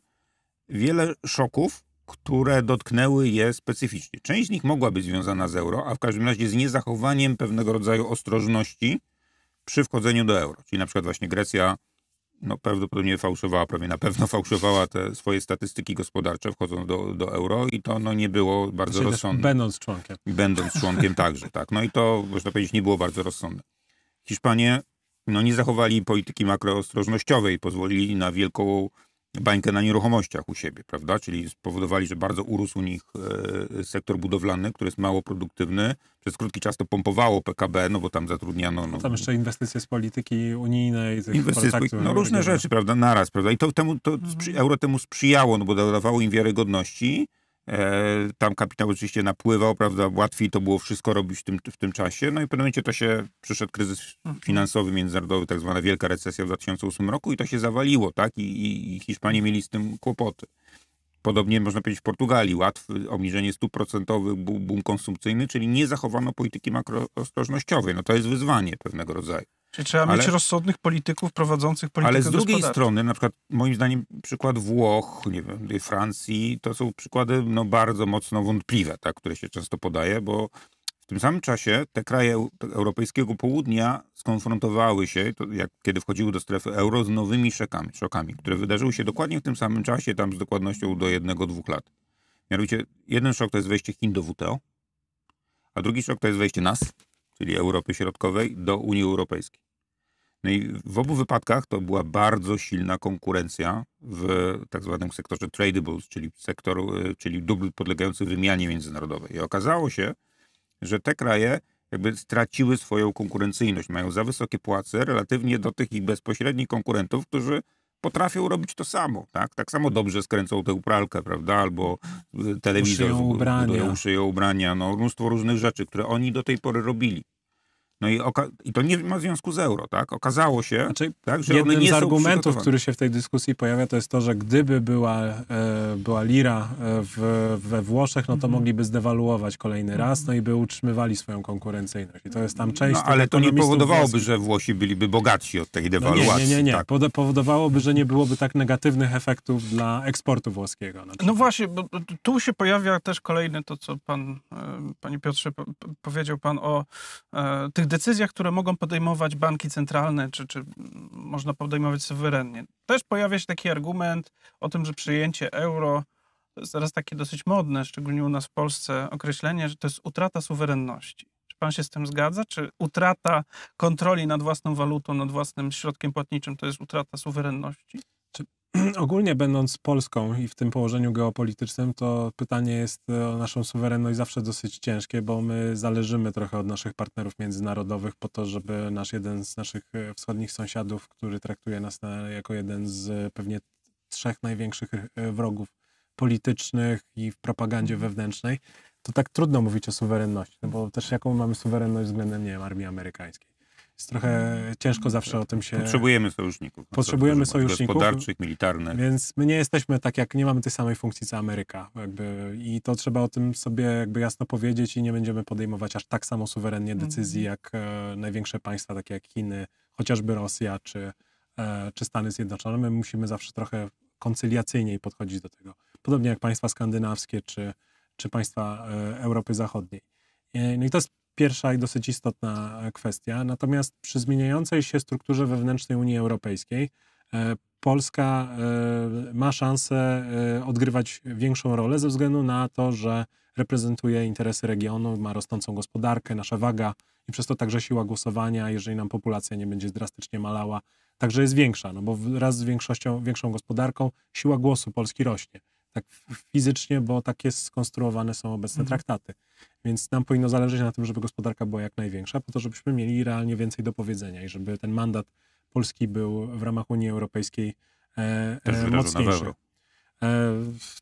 wiele szoków, które dotknęły je specyficznie. Część z nich mogła być związana z euro, a w każdym razie z niezachowaniem pewnego rodzaju ostrożności przy wchodzeniu do euro. Czyli na przykład właśnie Grecja no, prawdopodobnie fałszowała, prawie na pewno fałszowała te swoje statystyki gospodarcze wchodząc do, do euro i to no, nie było bardzo znaczy, rozsądne. Będąc członkiem. Będąc członkiem także, tak. No i to, można powiedzieć, nie było bardzo rozsądne. Hiszpanie no, nie zachowali polityki makroostrożnościowej, pozwolili na wielką bańkę na nieruchomościach u siebie, prawda? Czyli spowodowali, że bardzo urósł u nich e, sektor budowlany, który jest mało produktywny. Przez krótki czas to pompowało PKB, no bo tam zatrudniano... No, tam jeszcze inwestycje z polityki unijnej, tych inwestycje kontaktów. No różne rzeczy, no. prawda, naraz, prawda? I to, temu, to mhm. euro temu sprzyjało, no bo dawało im wiarygodności, E, tam kapitał oczywiście napływał, prawda, łatwiej to było wszystko robić w tym, w tym czasie. No i w pewnym momencie to się, przyszedł kryzys mhm. finansowy międzynarodowy, tak zwana wielka recesja w 2008 roku i to się zawaliło, tak? I, i, Hiszpanie mieli z tym kłopoty. Podobnie można powiedzieć w Portugalii. Łatwe obniżenie stóp procentowych, boom konsumpcyjny, czyli nie zachowano polityki makroostrożnościowej. No to jest wyzwanie pewnego rodzaju. Czyli trzeba ale, mieć rozsądnych polityków prowadzących politykę Ale z drugiej strony, na przykład moim zdaniem przykład Włoch, nie wiem, Francji, to są przykłady no, bardzo mocno wątpliwe, tak, które się często podaje, bo w tym samym czasie te kraje europejskiego południa skonfrontowały się, to jak, kiedy wchodziły do strefy euro, z nowymi szokami, szokami, które wydarzyły się dokładnie w tym samym czasie, tam z dokładnością do jednego, dwóch lat. Mianowicie jeden szok to jest wejście Chin do WTO, a drugi szok to jest wejście nas czyli Europy Środkowej, do Unii Europejskiej. No i w obu wypadkach to była bardzo silna konkurencja w tak zwanym sektorze tradables, czyli sektor, e, czyli dóbr podlegający wymianie międzynarodowej. I okazało się, że te kraje jakby straciły swoją konkurencyjność, mają za wysokie płace relatywnie do tych ich bezpośrednich konkurentów, którzy potrafią robić to samo, tak? Tak samo dobrze skręcą tę pralkę, prawda? Albo y, telewizor, uszyją ubrania. uszyją ubrania, no mnóstwo różnych rzeczy, które oni do tej pory robili. No i, i, to nie ma związku z euro, tak? Okazało się, znaczy, tak, że jednym z argumentów, który się w tej dyskusji pojawia, to jest to, że gdyby była, e, była lira e, w, we Włoszech, no to mm -hmm. mogliby zdewaluować kolejny raz, no i by utrzymywali swoją konkurencyjność. I to jest tam no, część... No, ale to nie powodowałoby, że Włosi byliby bogatsi od tej dewaluacji. No nie, nie, nie. nie. Tak. Pod, powodowałoby, że nie byłoby tak negatywnych efektów dla eksportu włoskiego. No właśnie, bo tu się pojawia też kolejne to, co pan, e, panie Piotrze, powiedział pan o e, tych decyzjach, które mogą podejmować banki centralne, czy, czy można podejmować suwerennie. Też pojawia się taki argument o tym, że przyjęcie euro to jest teraz takie dosyć modne, szczególnie u nas w Polsce, określenie, że to jest utrata suwerenności. Czy pan się z tym zgadza? Czy utrata kontroli nad własną walutą, nad własnym środkiem płatniczym to jest utrata suwerenności? ogólnie będąc Polską i w tym położeniu geopolitycznym, to pytanie jest e, o naszą suwerenność zawsze dosyć ciężkie, bo my zależymy trochę od naszych partnerów międzynarodowych po to, żeby nasz jeden z naszych e, wschodnich sąsiadów, który traktuje nas na, jako jeden z e, pewnie trzech największych wrogów politycznych i w propagandzie mhm. wewnętrznej, to tak trudno mówić o suwerenności, no bo też jaką mamy suwerenność względem, nie wiem, armii amerykańskiej. Jest trochę ciężko zawsze o tym się... Potrzebujemy sojuszników. Potrzebujemy sojuszników. Gospodarczych, militarnych. Więc my nie jesteśmy tak jak, nie mamy tej samej funkcji co Ameryka. Jakby. I to trzeba o tym sobie jakby jasno powiedzieć i nie będziemy podejmować aż tak samo suwerennie mhm. decyzji jak e, największe państwa takie jak Chiny, chociażby Rosja czy, e, czy Stany Zjednoczone. My musimy zawsze trochę koncyliacyjniej podchodzić do tego. Podobnie jak państwa skandynawskie czy, czy państwa e, Europy Zachodniej. E, no i to jest pierwsza i dosyć istotna e, kwestia. Natomiast przy zmieniającej się strukturze wewnętrznej Unii Europejskiej e, Polska e, ma szansę odgrywać większą rolę ze względu na to, że reprezentuje interesy regionu, ma rosnącą gospodarkę, nasza waga i przez to także siła głosowania, jeżeli nam populacja nie będzie drastycznie malała, także jest większa, no bo wraz z większością, większą gospodarką siła głosu Polski rośnie tak fizycznie, bo takie skonstruowane są obecne mhm. traktaty. Więc nam powinno zależeć na tym, żeby gospodarka była jak największa, po to, żebyśmy mieli realnie więcej do powiedzenia i żeby ten mandat Polski był w ramach Unii Europejskiej e, e, mocniejszy. E,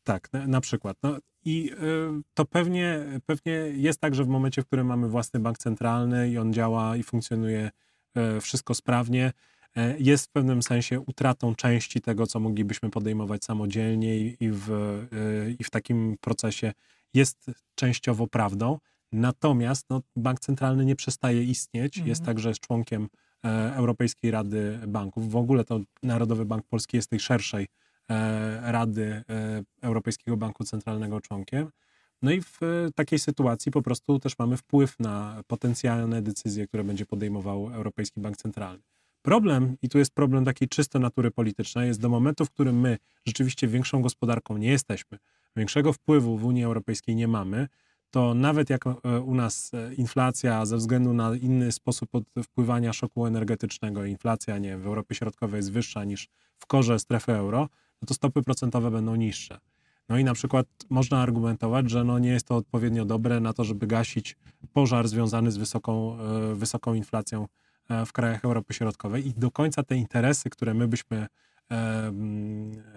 tak, na, na, przykład. No, I e, to pewnie, pewnie jest tak, że w momencie, w którym mamy własny bank centralny i on działa i funkcjonuje e, wszystko sprawnie, E, jest w pewnym sensie utratą części tego, co moglibyśmy podejmować samodzielnie i w, e, i w takim procesie jest częściowo prawdą. Natomiast no, bank centralny nie przestaje istnieć, mhm. jest także członkiem e, Europejskiej Rady Banków. W ogóle to Narodowy Bank Polski jest tej szerszej Rady Europejskiego Banku Centralnego członkiem. No i w takiej sytuacji po prostu też mamy wpływ na potencjalne decyzje, które będzie podejmował Europejski Bank Centralny. Problem, i tu jest problem takiej czysto natury politycznej, jest do momentu, w którym my rzeczywiście większą gospodarką nie jesteśmy, większego wpływu w Unii Europejskiej nie mamy, to nawet jak e, u nas e, inflacja ze względu na inny sposób wpływania szoku energetycznego, inflacja nie w Europie Środkowej jest wyższa niż w korze strefy euro, no to stopy procentowe będą niższe. No i na przykład można argumentować, że no nie jest to odpowiednio dobre na to, żeby gasić pożar związany z wysoką, e, wysoką inflacją E, w krajach Europy Środkowej i do końca te interesy, które my byśmy e,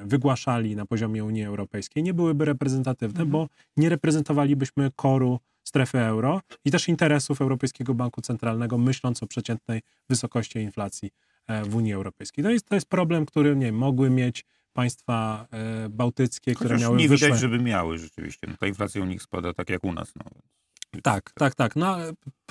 wygłaszali na poziomie Unii Europejskiej, nie byłyby reprezentatywne, mhm. bo nie reprezentowalibyśmy koru strefy euro i też interesów Europejskiego Banku Centralnego, myśląc o przeciętnej wysokości inflacji e, w Unii Europejskiej. To jest, to jest problem, który nie, mogły mieć państwa bałtyckie, Chociaż które miały nie wyższe... widać, żeby miały rzeczywiście. No, ta inflacja u nich spada tak jak u nas. No. Tak, tak, tak. No,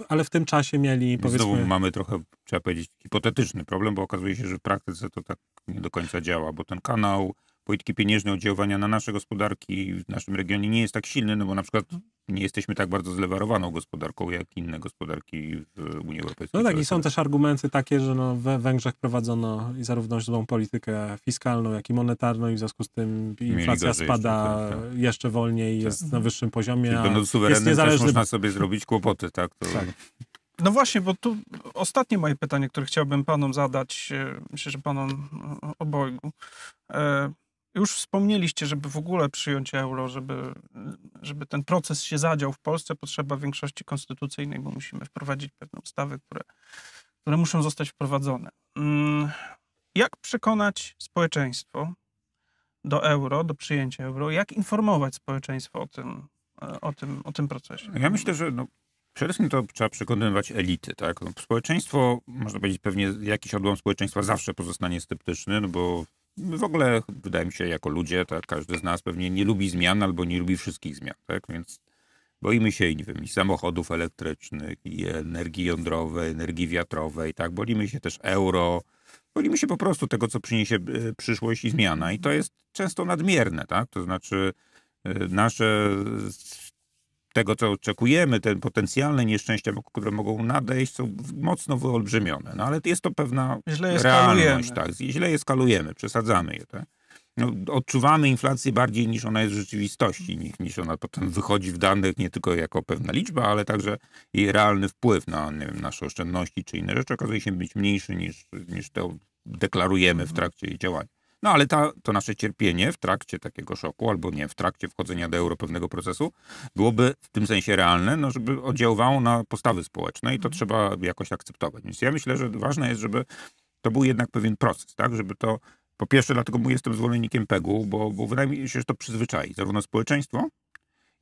ale w tym czasie mieli, powiedzmy... Znowu mamy trochę, trzeba powiedzieć, hipotetyczny problem, bo okazuje się, że w praktyce to tak nie do końca działa, bo ten kanał polityki pieniężnej oddziaływania na nasze gospodarki w naszym regionie nie jest tak silny, no bo na przykład nie jesteśmy tak bardzo zlewarowaną gospodarką jak inne gospodarki w Unii Europejskiej. No tak, i są też argumenty takie, że no we Węgrzech prowadzono zarówno złą politykę fiskalną, jak i monetarną i w związku z tym inflacja spada jeszcze, tak, tak. jeszcze, wolniej, tak. jest na wyższym poziomie. Czyli będąc suwerennym niezależny... też można sobie zrobić kłopoty, tak? To... tak. No właśnie, bo tu ostatnie moje pytanie, które chciałbym panom zadać, e, myślę, że panom obojgu. E, już wspomnieliście, żeby w ogóle przyjąć euro, żeby, żeby ten proces się zadział w Polsce, potrzeba większości konstytucyjnej, bo musimy wprowadzić pewne ustawy, które, które muszą zostać wprowadzone. Mm, jak przekonać społeczeństwo do euro, do przyjęcia euro? Jak informować społeczeństwo o tym, e, o tym, o tym procesie? Ja myślę, że no, przede wszystkim to trzeba przekonywać elity. Tak? No, społeczeństwo, można powiedzieć, pewnie jakiś odłam społeczeństwa zawsze pozostanie sceptyczny, no bo My w ogóle, wydaje mi się, jako ludzie, tak, każdy z nas pewnie nie lubi zmian albo nie lubi wszystkich zmian, tak? Więc boimy się, nie wiem, i samochodów elektrycznych, i energii jądrowej, energii wiatrowej, tak? Boimy się też euro, boimy się po prostu tego, co przyniesie e, przyszłość i zmiana. I to jest często nadmierne, tak? To znaczy e, nasze tego, co oczekujemy, te potencjalne nieszczęścia, które mogą nadejść, są mocno wyolbrzymione. No ale jest to pewna źle realność. Tak, źle je skalujemy, przesadzamy je. Tak? No, odczuwamy inflację bardziej niż ona jest w rzeczywistości, niż, niż ona potem wychodzi w danych nie tylko jako pewna liczba, ale także jej realny wpływ na wiem, nasze oszczędności czy inne rzeczy okazuje się być mniejszy niż, niż to deklarujemy w mhm. trakcie jej działania. No ale ta, to nasze cierpienie w trakcie takiego szoku, albo nie, w trakcie wchodzenia do euro pewnego procesu, byłoby w tym sensie realne, no, żeby oddziaływało na postawy społeczne i to mhm. trzeba jakoś akceptować. Więc ja myślę, że ważne jest, żeby to był jednak pewien proces, tak, żeby to po pierwsze, dlatego mówię, jestem zwolennikiem PEG-u, bo, bo wydaje mi się, że to przyzwyczai zarówno społeczeństwo,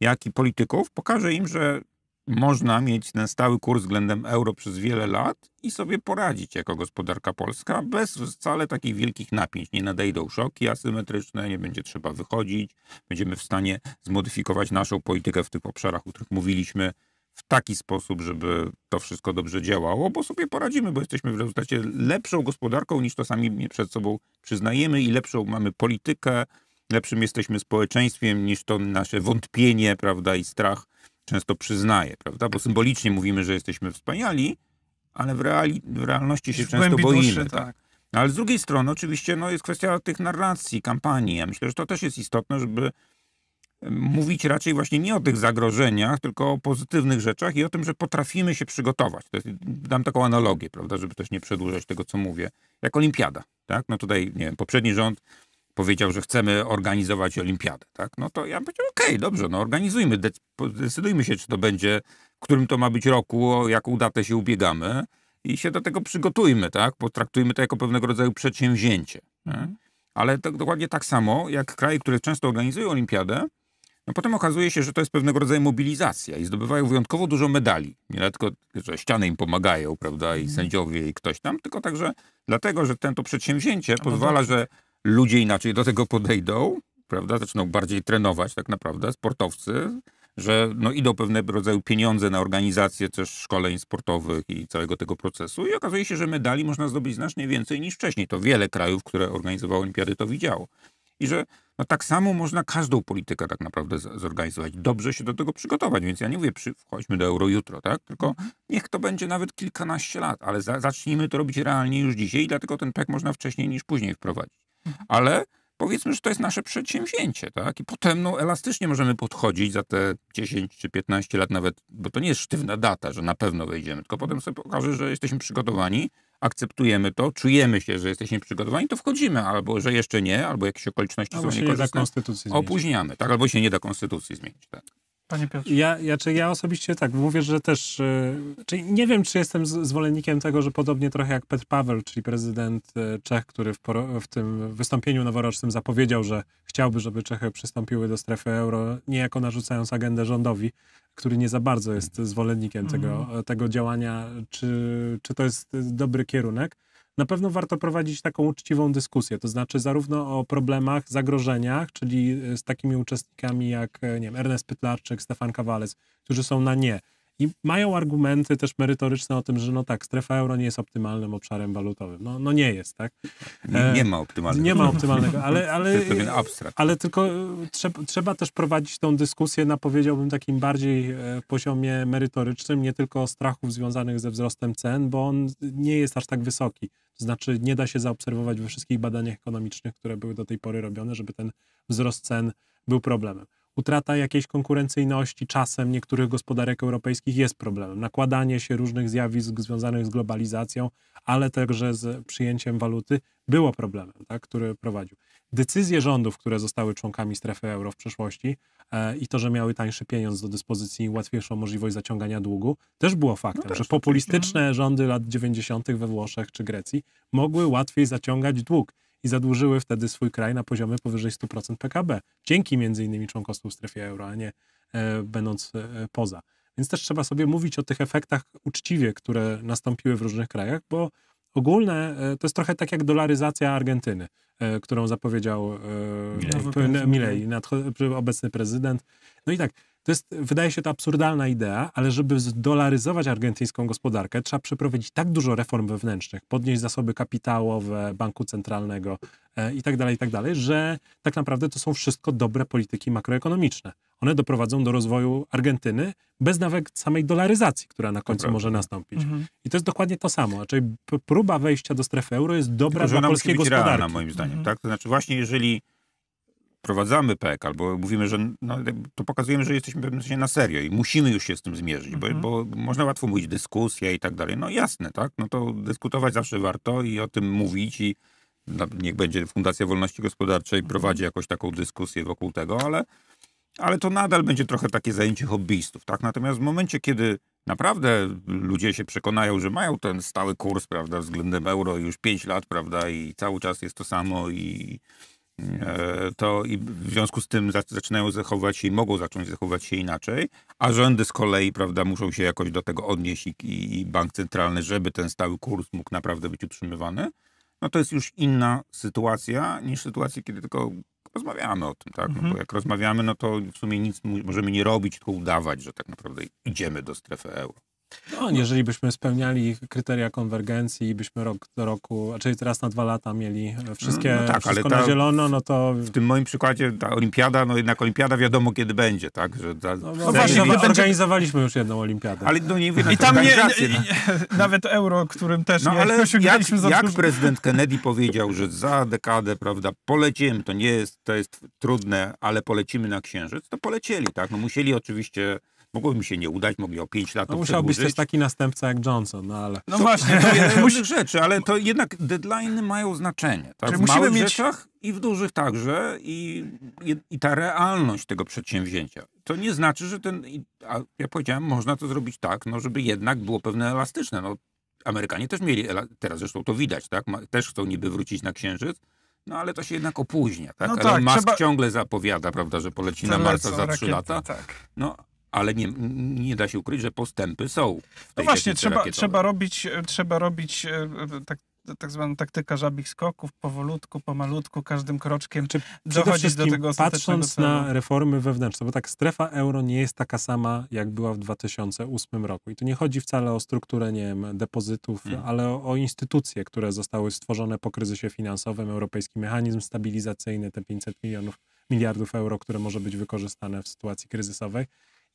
jak i polityków. Pokaże im, że można mieć ten stały kurs względem euro przez wiele lat i sobie poradzić jako gospodarka polska bez wcale takich wielkich napięć. Nie nadejdą szoki asymetryczne, nie będzie trzeba wychodzić, będziemy w stanie zmodyfikować naszą politykę w tych obszarach, o których mówiliśmy, w taki sposób, żeby to wszystko dobrze działało, bo sobie poradzimy, bo jesteśmy w rezultacie lepszą gospodarką niż to sami przed sobą przyznajemy i lepszą mamy politykę, lepszym jesteśmy społeczeństwem niż to nasze wątpienie, prawda, i strach często przyznaje, prawda? Bo symbolicznie mówimy, że jesteśmy wspaniali, ale w, reali, w realności się w często boimy. Duszy, tak? tak. No, ale z drugiej strony oczywiście no, jest kwestia tych narracji, kampanii. Ja myślę, że to też jest istotne, żeby mówić raczej właśnie nie o tych zagrożeniach, tylko o pozytywnych rzeczach i o tym, że potrafimy się przygotować. Jest, dam taką analogię, prawda, żeby też nie przedłużać tego, co mówię, jak olimpiada. Tak? No tutaj, nie wiem, poprzedni rząd powiedział, że chcemy organizować olimpiadę, tak? No to ja powiedział, okej, okay, dobrze, no organizujmy, decydujmy się, czy to będzie, w którym to ma być roku, o jaką datę się ubiegamy i się do tego przygotujmy, tak? Potraktujmy to jako pewnego rodzaju przedsięwzięcie. Nie? Ale to dokładnie tak samo, jak kraje, które często organizują olimpiadę, no potem okazuje się, że to jest pewnego rodzaju mobilizacja i zdobywają wyjątkowo dużo medali. Nie tylko, że ściany im pomagają, prawda, i mhm. sędziowie, i ktoś tam, tylko także dlatego, że ten to przedsięwzięcie no pozwala, że ludzie inaczej do tego podejdą, prawda? Zaczną bardziej trenować tak naprawdę sportowcy, że no idą pewne rodzaju pieniądze na organizację też szkoleń sportowych i całego tego procesu i okazuje się, że medali można zdobyć znacznie więcej niż wcześniej. To wiele krajów, które organizowały olimpiady to widziało. I że no tak samo można każdą politykę tak naprawdę zorganizować. Dobrze się do tego przygotować, więc ja nie mówię, wchodźmy do euro jutro, tak? Tylko niech to będzie nawet kilkanaście lat, ale za, zacznijmy to robić realnie już dzisiaj i dlatego ten pek można wcześniej niż później wprowadzić. Mhm. Ale powiedzmy, że to jest nasze przedsięwzięcie, tak? I potem no, elastycznie możemy podchodzić za te 10 czy 15 lat nawet, bo to nie jest sztywna data, że na pewno wejdziemy, tylko potem sobie pokaże, że jesteśmy przygotowani, akceptujemy to, czujemy się, że jesteśmy przygotowani, to wchodzimy, albo że jeszcze nie, albo jakieś okoliczności albo są niekorzystne. nie da konstytucji opóźniamy, tak? Albo się nie da konstytucji zmienić. Tak? Panie Piotrze. Ja, ja, czy ja osobiście tak mówię, że też. E, nie wiem, czy jestem zwolennikiem tego, że podobnie trochę jak Petr Paweł, czyli prezydent e, Czech, który w, w, tym wystąpieniu noworocznym zapowiedział, że chciałby, żeby Czechy przystąpiły do strefy euro, niejako narzucając agendę rządowi, który nie za bardzo jest zwolennikiem tego, mhm. tego działania. Czy, czy to jest dobry kierunek? na pewno warto prowadzić taką uczciwą dyskusję, to znaczy zarówno o problemach, zagrożeniach, czyli e, z takimi uczestnikami jak e, nie wiem, Ernest Pytlarczyk, Stefan Kawalec, którzy są na nie, i mają argumenty też merytoryczne o tym, że no tak, strefa euro nie jest optymalnym obszarem walutowym. No, no nie jest, tak? Nie, e, nie ma optymalnego. Nie ma optymalnego, ale, ale, ale tylko e, trzeba, trzeba też prowadzić tą dyskusję na powiedziałbym takim bardziej e, poziomie merytorycznym, nie tylko strachów związanych ze wzrostem cen, bo on nie jest aż tak wysoki. To znaczy nie da się zaobserwować we wszystkich badaniach ekonomicznych, które były do tej pory robione, żeby ten wzrost cen był problemem utrata jakiejś konkurencyjności czasem niektórych gospodarek europejskich jest problemem. Nakładanie się różnych zjawisk związanych z globalizacją, ale także z przyjęciem waluty było problemem, tak, który prowadził. Decyzje rządów, które zostały członkami strefy euro w przeszłości e, i to, że miały tańszy pieniądz do dyspozycji i łatwiejszą możliwość zaciągania długu, też było faktem, no że no. populistyczne rządy lat 90. we Włoszech czy Grecji mogły łatwiej zaciągać dług i zadłużyły wtedy swój kraj na poziomie powyżej 100% PKB. Dzięki między innymi członkostwu w strefie euro, a nie e, będąc e, poza. Więc też trzeba sobie mówić o tych efektach uczciwie, które nastąpiły w różnych krajach, bo ogólne e, to jest trochę tak jak dolaryzacja Argentyny, e, którą zapowiedział e, Milei, Milei obecny prezydent. No i tak, to jest, wydaje się to absurdalna idea, ale żeby zdolaryzować argentyńską gospodarkę, trzeba przeprowadzić tak dużo reform wewnętrznych, podnieść zasoby kapitałowe Banku Centralnego e, itd., tak tak dalej, że tak naprawdę to są wszystko dobre polityki makroekonomiczne. One doprowadzą do rozwoju Argentyny bez nawet samej dolaryzacji, która na końcu Dobra. może nastąpić. Mhm. I to jest dokładnie to samo. Czyli próba wejścia do strefy euro jest dobra Tylko, dla polskiej gospodarki. Realna, moim zdaniem, mhm. tak? To znaczy właśnie jeżeli wprowadzamy PEK, albo mówimy, że no, to pokazujemy, że jesteśmy w pewnym sensie na serio i musimy już się z tym zmierzyć, mhm. bo, bo, można łatwo mówić dyskusja i tak dalej. No jasne, tak? No to dyskutować zawsze warto i o tym mówić i no, niech będzie Fundacja Wolności Gospodarczej mhm. prowadzi jakąś taką dyskusję wokół tego, ale, ale to nadal będzie trochę takie zajęcie hobbystów, tak? Natomiast w momencie, kiedy naprawdę ludzie się przekonają, że mają ten stały kurs, prawda, względem euro już 5 lat, prawda, i cały czas jest to samo i E, to i w związku z tym zaczynają zachowywać się i mogą zacząć zachowywać się inaczej, a rządy z kolei prawda, muszą się jakoś do tego odnieść i, i bank centralny, żeby ten stały kurs mógł naprawdę być utrzymywany, no to jest już inna sytuacja niż sytuacja, kiedy tylko rozmawiamy o tym, tak? No mhm. bo jak rozmawiamy, no to w sumie nic możemy nie robić, tylko udawać, że tak naprawdę idziemy do strefy euro. No, no, jeżeli byśmy spełniali kryteria konwergencji i byśmy rok do roku, czyli teraz na dwa lata mieli e, wszystkie, mm, no tak, wszystko ta, na zielono, no to... W tym moim przykładzie ta olimpiada, no jednak olimpiada wiadomo kiedy będzie, tak? Że ta, no, no właśnie, no, organizowaliśmy już jedną olimpiadę. Ale no nie wiem, I tam nie, nie, no. nie, nawet euro, którym też no, nie ale jak, jak prezydent Kennedy powiedział, że za dekadę, prawda, polecimy, to nie jest, to jest trudne, ale polecimy na Księżyc, to polecieli, tak? No musieli oczywiście Mogłoby mi się nie udać, mogli o 5 lat no, Musiałbyś też taki następca jak Johnson, no ale... No to, właśnie, to jeden musi... rzeczy, ale to jednak deadline'y mają znaczenie. Tak? W musimy mieć... rzeczach i w dużych także i, i, i, ta realność tego przedsięwzięcia. To nie znaczy, że ten... A ja powiedziałem, można to zrobić tak, no żeby jednak było pewne elastyczne. No, Amerykanie też mieli, teraz zresztą to widać, tak? Też chcą niby wrócić na Księżyc, no ale to się jednak opóźnia, tak? No tak Musk trzeba... ciągle zapowiada, prawda, że poleci na Marsa za trzy lata. Tak. No ale nie, nie da się ukryć, że postępy są. No właśnie, trzeba, trzeba robić, e, trzeba robić e, e, tak, tak zwaną taktykę żabich skoków, powolutku, pomalutku, każdym kroczkiem Czy dochodzić do tego Patrząc celu. na reformy wewnętrzne, bo tak strefa euro nie jest taka sama, jak była w 2008 roku. I tu nie chodzi wcale o strukturę, nie wiem, depozytów, hmm. ale o, o, instytucje, które zostały stworzone po kryzysie finansowym, europejski mechanizm stabilizacyjny, te 500 milionów, miliardów euro, które może być wykorzystane w sytuacji kryzysowej.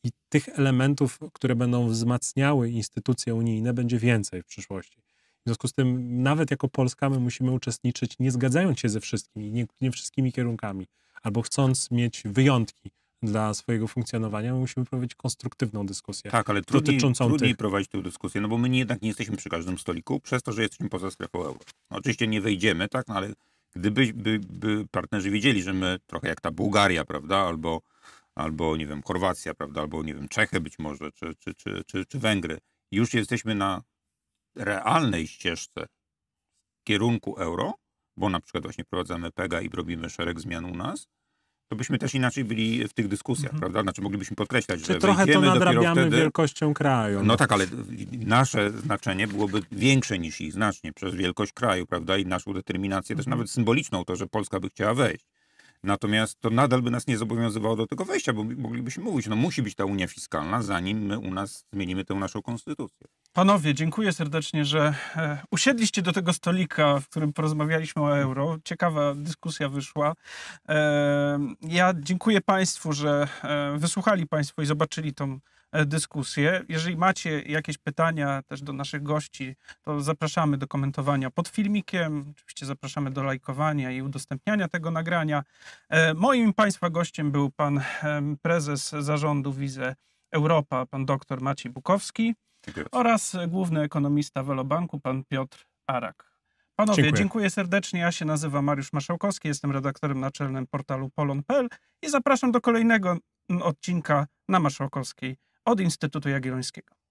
I tych elementów, które będą wzmacniały instytucje unijne, będzie więcej w przyszłości. W związku z tym, nawet jako Polska, my musimy uczestniczyć, nie zgadzając się ze wszystkimi, nie, nie wszystkimi kierunkami, albo chcąc mieć wyjątki dla swojego funkcjonowania, my musimy prowadzić konstruktywną dyskusję. Tak, ale trudniej, dotyczącą trudniej tych... prowadzić tę dyskusję, no bo my jednak nie jesteśmy przy każdym stoliku, przez to, że jesteśmy poza strefą euro. No, oczywiście nie wejdziemy, tak, no, ale gdyby by, by partnerzy wiedzieli, że my trochę jak ta Bułgaria, prawda, albo albo nie wiem, Chorwacja, prawda, albo nie wiem, Czechy być może, czy, czy, czy, czy, czy Węgry. Już jesteśmy na realnej ścieżce w kierunku euro, bo na przykład właśnie prowadzamy PEGA i robimy szereg zmian u nas, to byśmy też inaczej byli w tych dyskusjach, mhm. prawda? Znaczy moglibyśmy podkreślać, Czy że trochę to nadrabiamy wtedy... wielkością kraju. No tak, ale nasze znaczenie byłoby większe niż ich znacznie przez wielkość kraju, prawda? I naszą determinację mhm. też nawet symboliczną, to, że Polska by chciała wejść. Natomiast to nadal by nas nie zobowiązywało do tego wejścia, bo moglibyśmy mówić, no musi być ta Unia Fiskalna, zanim my u nas zmienimy tę naszą konstytucję. Panowie, dziękuję serdecznie, że e, usiedliście do tego stolika, w którym porozmawialiśmy o euro. Ciekawa dyskusja wyszła. E, ja dziękuję Państwu, że e, wysłuchali Państwo i zobaczyli tą E, dyskusję. Jeżeli macie jakieś pytania też do naszych gości, to zapraszamy do komentowania pod filmikiem. Oczywiście zapraszamy do lajkowania i udostępniania tego nagrania. E, moim Państwa gościem był pan prezes zarządu Wizę Europa, pan dr Maciej Bukowski Dziękuję. oraz główny ekonomista Welobanku, pan Piotr Arak. Panowie, dziękuję. dziękuję. serdecznie. Ja się nazywam Mariusz Maszałkowski, jestem redaktorem naczelnym portalu polon.pl i zapraszam do kolejnego odcinka na Maszałkowskiej od Instytutu Jagiellońskiego.